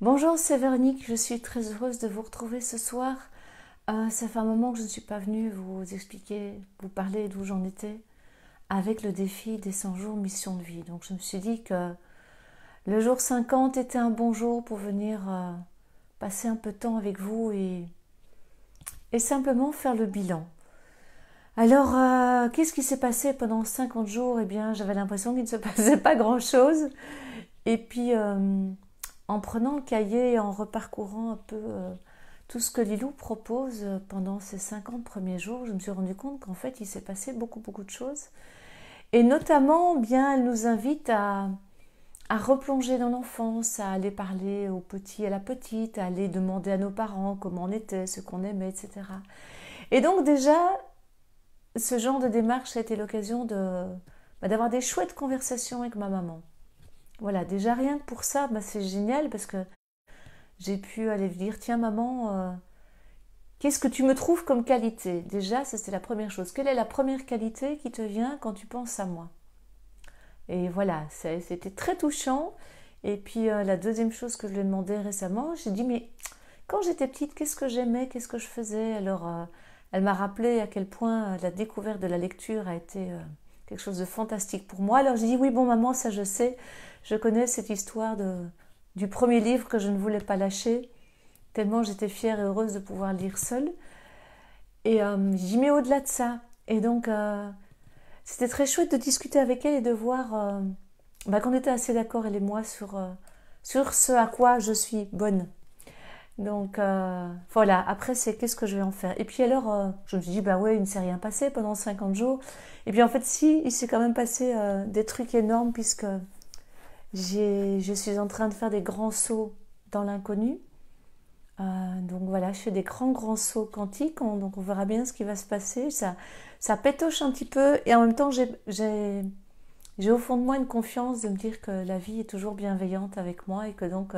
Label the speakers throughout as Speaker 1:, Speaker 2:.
Speaker 1: Bonjour, c'est Véronique, je suis très heureuse de vous retrouver ce soir. Euh, ça fait un moment que je ne suis pas venue vous expliquer, vous parler d'où j'en étais avec le défi des 100 jours mission de vie. Donc je me suis dit que le jour 50 était un bon jour pour venir euh, passer un peu de temps avec vous et, simplement faire le bilan. Alors, euh, qu'est-ce qui s'est passé pendant 50 jours Eh bien, j'avais l'impression qu'il ne se passait pas grand-chose. Et puis en prenant le cahier et en reparcourant un peu euh, tout ce que Lilou propose euh, pendant ces 50 premiers jours, je me suis rendu compte qu'en fait, il s'est passé beaucoup, beaucoup de choses. Et notamment, bien, elle nous invite à, replonger dans l'enfance, à aller parler aux petit et à la petite, à aller demander à nos parents comment on était, ce qu'on aimait, etc. Et donc déjà, ce genre de démarche, a été l'occasion de, bah, d'avoir des chouettes conversations avec ma maman. Voilà, déjà rien que pour ça, bah, c'est génial parce que j'ai pu aller dire Tiens, maman, euh, qu'est-ce que tu me trouves comme qualité Déjà, ça c'est la première chose. Quelle est la première qualité qui te vient quand tu penses à moi Et voilà, c'était très touchant. Et puis euh, la deuxième chose que je lui ai demandé récemment, j'ai dit Mais quand j'étais petite, qu'est-ce que j'aimais Qu'est-ce que je faisais Alors, euh, elle m'a rappelé à quel point la découverte de la lecture a été quelque chose de fantastique pour moi. Alors j'ai dit oui, bon maman, ça je sais, je connais cette histoire de, du premier livre que je ne voulais pas lâcher, tellement j'étais fière et heureuse de pouvoir lire seule. Et euh, j'y mets au-delà de ça. Et donc euh, c'était très chouette de discuter avec elle et de voir euh, bah, qu'on était assez d'accord elle et moi sur, sur ce à quoi je suis bonne. Donc euh, voilà, après c'est qu'est-ce que je vais en faire. Et puis alors, euh, je me suis dit, bah ouais, il ne s'est rien passé pendant 50 jours. Et puis en fait, si, il s'est quand même passé euh, des trucs énormes puisque je suis en train de faire des grands sauts dans l'inconnu. donc voilà, je fais des grands, grands sauts quantiques. donc on verra bien ce qui va se passer. Ça, ça pétoche un petit peu. Et en même temps, j'ai au fond de moi une confiance de me dire que la vie est toujours bienveillante avec moi et que donc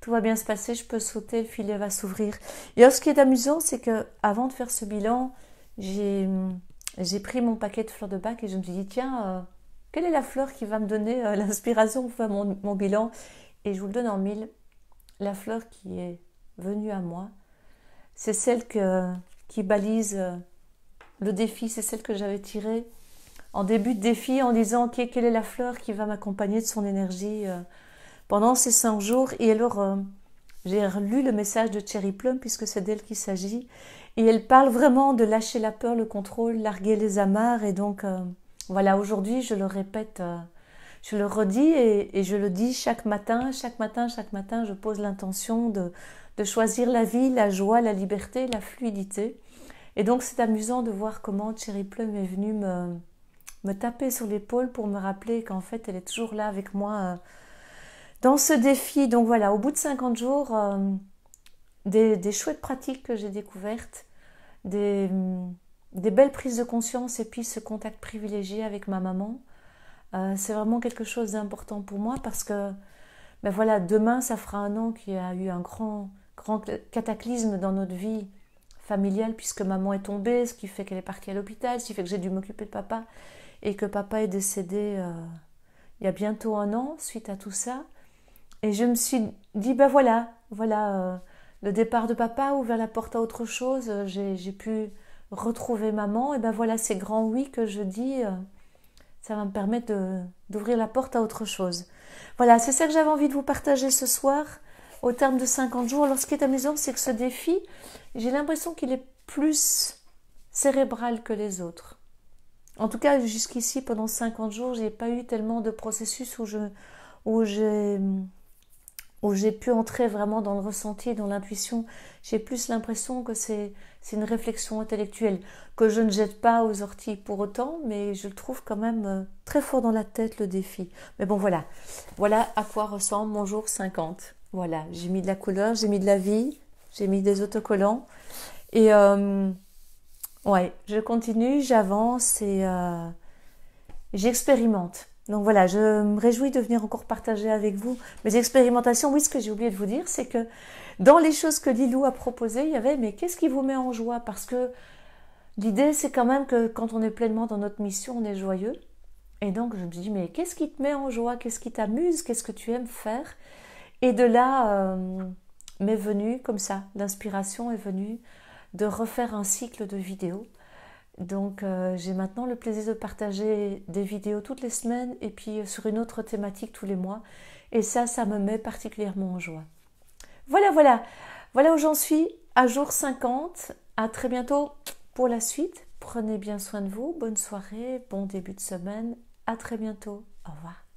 Speaker 1: tout va bien se passer, je peux sauter, le filet va s'ouvrir. Et alors, ce qui est amusant, c'est que avant de faire ce bilan, j'ai pris mon paquet de fleurs de bac et je me suis dit, tiens, euh, quelle est la fleur qui va me donner euh, l'inspiration pour faire mon, bilan Et je vous le donne en mille. La fleur qui est venue à moi, c'est celle qui balise euh, le défi, c'est celle que j'avais tirée en début de défi en disant Ok, quelle est la fleur qui va m'accompagner de son énergie pendant ces cinq jours, et alors euh, j'ai relu le message de Cherry Plum puisque c'est d'elle qu'il s'agit, et elle parle vraiment de lâcher la peur, le contrôle, larguer les amarres, et donc euh, voilà, aujourd'hui je le répète, euh, je le redis et, je le dis chaque matin, chaque matin, chaque matin, je pose l'intention de, de choisir la vie, la joie, la liberté, la fluidité. Et donc c'est amusant de voir comment Cherry Plum est venue me, me taper sur l'épaule pour me rappeler qu'en fait elle est toujours là avec moi dans ce défi, donc voilà, au bout de 50 jours, euh, des, chouettes pratiques que j'ai découvertes, des, belles prises de conscience et puis ce contact privilégié avec ma maman. Euh, c'est vraiment quelque chose d'important pour moi parce que ben voilà, demain, ça fera un an qu'il y a eu un grand, grand cataclysme dans notre vie familiale puisque maman est tombée, ce qui fait qu'elle est partie à l'hôpital, ce qui fait que j'ai dû m'occuper de papa et que papa est décédé euh, il y a bientôt un an suite à tout ça. Et je me suis dit, ben voilà, voilà euh, le départ de papa ouvert la porte à autre chose. Euh, j'ai pu retrouver maman. Et ben voilà ces grands oui que je dis. Euh, ça va me permettre d'ouvrir la porte à autre chose. Voilà, c'est ça que j'avais envie de vous partager ce soir au terme de 50 jours. Alors ce qui est amusant, c'est que ce défi, j'ai l'impression qu'il est plus cérébral que les autres. En tout cas, jusqu'ici, pendant 50 jours, j'ai pas eu tellement de processus où je, où j'ai où j'ai pu entrer vraiment dans le ressenti, dans l'intuition. J'ai plus l'impression que c'est une réflexion intellectuelle que je ne jette pas aux orties pour autant, mais je le trouve quand même euh, très fort dans la tête le défi. Mais bon voilà, voilà à quoi ressemble mon jour 50. Voilà, j'ai mis de la couleur, j'ai mis de la vie, j'ai mis des autocollants et euh, ouais, je continue, j'avance et euh, j'expérimente. Donc voilà, je me réjouis de venir encore partager avec vous mes expérimentations. Oui, ce que j'ai oublié de vous dire, c'est que dans les choses que Lilou a proposées, il y avait mais qu'est-ce qui vous met en joie Parce que l'idée, c'est quand même que quand on est pleinement dans notre mission, on est joyeux. Et donc je me dis mais qu'est-ce qui te met en joie Qu'est-ce qui t'amuse Qu'est-ce que tu aimes faire Et de là euh, m'est venue comme ça, l'inspiration est venue de refaire un cycle de vidéos donc euh, j'ai maintenant le plaisir de partager des vidéos toutes les semaines et puis euh, sur une autre thématique tous les mois. Et ça, ça me met particulièrement en joie. Voilà, voilà. Voilà où j'en suis à jour 50. À très bientôt pour la suite. Prenez bien soin de vous. Bonne soirée, bon début de semaine. À très bientôt. Au revoir.